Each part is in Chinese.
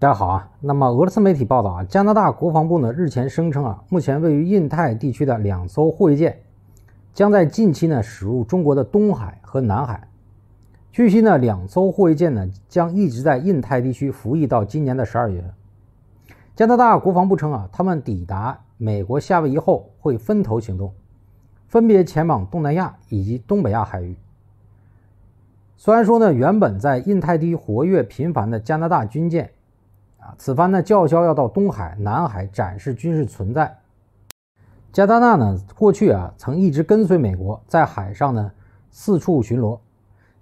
大家好啊，那么俄罗斯媒体报道啊，加拿大国防部呢日前声称啊，目前位于印太地区的两艘护卫舰，将在近期呢驶入中国的东海和南海。据悉呢，两艘护卫舰呢将一直在印太地区服役到今年的十二月。加拿大国防部称啊，他们抵达美国夏威夷后会分头行动，分别前往东南亚以及东北亚海域。虽然说呢，原本在印太地区活跃频繁的加拿大军舰。啊，此番呢叫嚣要到东海、南海展示军事存在，加拿大呢过去啊曾一直跟随美国在海上呢四处巡逻，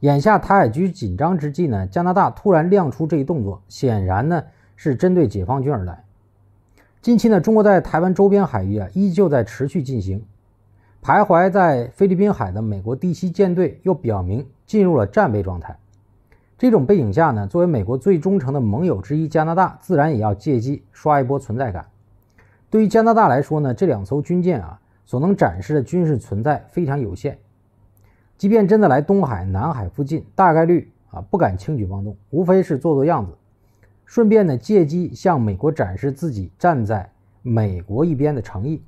眼下台海局紧张之际呢，加拿大突然亮出这一动作，显然呢是针对解放军而来。近期呢，中国在台湾周边海域啊依旧在持续进行，徘徊在菲律宾海的美国第七舰队又表明进入了战备状态。这种背景下呢，作为美国最忠诚的盟友之一，加拿大自然也要借机刷一波存在感。对于加拿大来说呢，这两艘军舰啊所能展示的军事存在非常有限，即便真的来东海、南海附近，大概率啊不敢轻举妄动，无非是做做样子，顺便呢借机向美国展示自己站在美国一边的诚意。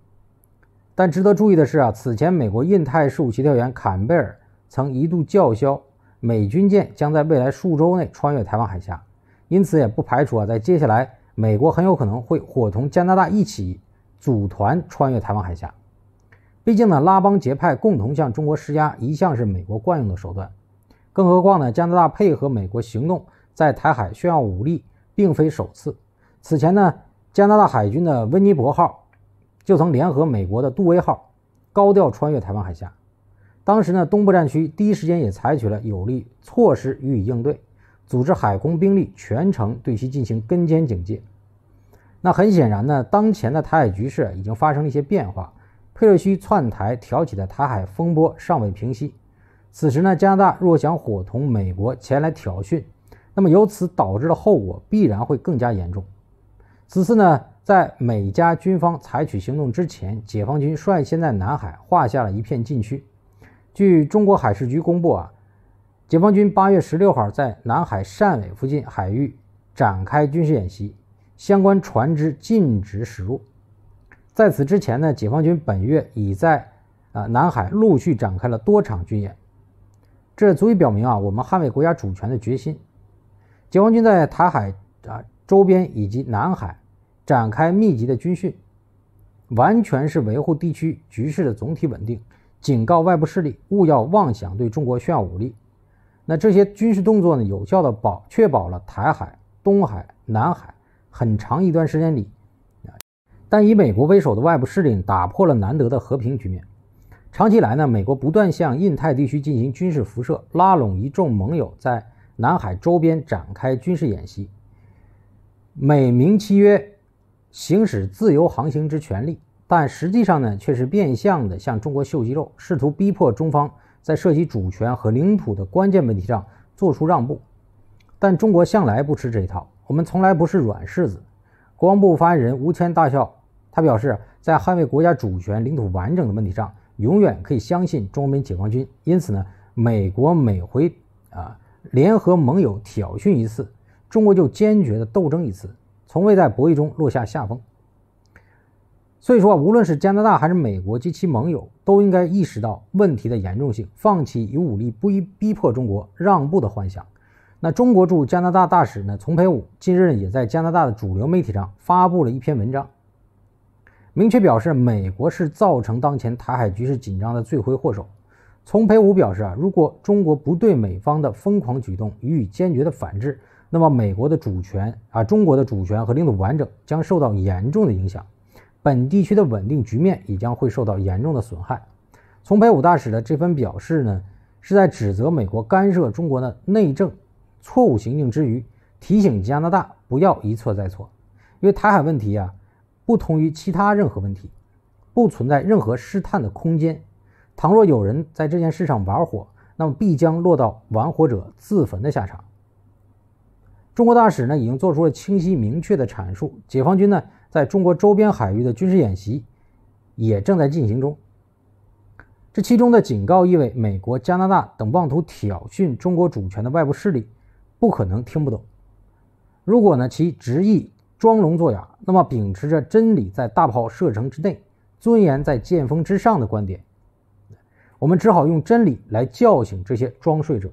但值得注意的是啊，此前美国印太事务协调员坎贝尔曾一度叫嚣。美军舰将在未来数周内穿越台湾海峡，因此也不排除啊，在接下来美国很有可能会伙同加拿大一起组团穿越台湾海峡。毕竟呢，拉帮结派共同向中国施压一向是美国惯用的手段。更何况呢，加拿大配合美国行动在台海炫耀武力并非首次。此前呢，加拿大海军的温尼伯号就曾联合美国的杜威号高调穿越台湾海峡。当时呢，东部战区第一时间也采取了有力措施予以应对，组织海空兵力全程对其进行跟监警戒。那很显然呢，当前的台海局势已经发生了一些变化，佩洛西窜台挑起的台海风波尚未平息。此时呢，加拿大若想伙同美国前来挑衅，那么由此导致的后果必然会更加严重。此次呢，在美加军方采取行动之前，解放军率先在南海划下了一片禁区。据中国海事局公布啊，解放军八月十六号在南海汕尾附近海域展开军事演习，相关船只禁止驶入。在此之前呢，解放军本月已在啊南海陆续展开了多场军演，这足以表明啊我们捍卫国家主权的决心。解放军在台海啊周边以及南海展开密集的军训，完全是维护地区局势的总体稳定。警告外部势力勿要妄想对中国炫耀武力。那这些军事动作呢，有效的保确保了台海、东海、南海很长一段时间里。但以美国为首的外部势力打破了难得的和平局面。长期以来呢，美国不断向印太地区进行军事辐射，拉拢一众盟友在南海周边展开军事演习，美名其曰行使自由航行之权利。但实际上呢，却是变相的向中国秀肌肉，试图逼迫中方在涉及主权和领土的关键问题上做出让步。但中国向来不吃这一套，我们从来不是软柿子。国防部发言人吴谦大校他表示，在捍卫国家主权、领土完整的问题上，永远可以相信中国人民解放军。因此呢，美国每回啊联合盟友挑衅一次，中国就坚决的斗争一次，从未在博弈中落下下风。所以说无论是加拿大还是美国及其盟友，都应该意识到问题的严重性，放弃以武力逼逼迫中国让步的幻想。那中国驻加拿大大使呢，丛培武近日也在加拿大的主流媒体上发布了一篇文章，明确表示美国是造成当前台海局势紧张的罪魁祸首。丛培武表示啊，如果中国不对美方的疯狂举动予以坚决的反制，那么美国的主权啊，中国的主权和领土完整将受到严重的影响。本地区的稳定局面也将会受到严重的损害。从北武大使的这份表示呢，是在指责美国干涉中国的内政错误行径之余，提醒加拿大不要一错再错。因为台海问题啊，不同于其他任何问题，不存在任何试探的空间。倘若有人在这件事上玩火，那么必将落到玩火者自焚的下场。中国大使呢已经做出了清晰明确的阐述，解放军呢在中国周边海域的军事演习也正在进行中。这其中的警告意味，美国、加拿大等妄图挑衅中国主权的外部势力，不可能听不懂。如果呢其执意装聋作哑，那么秉持着“真理在大炮射程之内，尊严在剑锋之上的”观点，我们只好用真理来叫醒这些装睡者。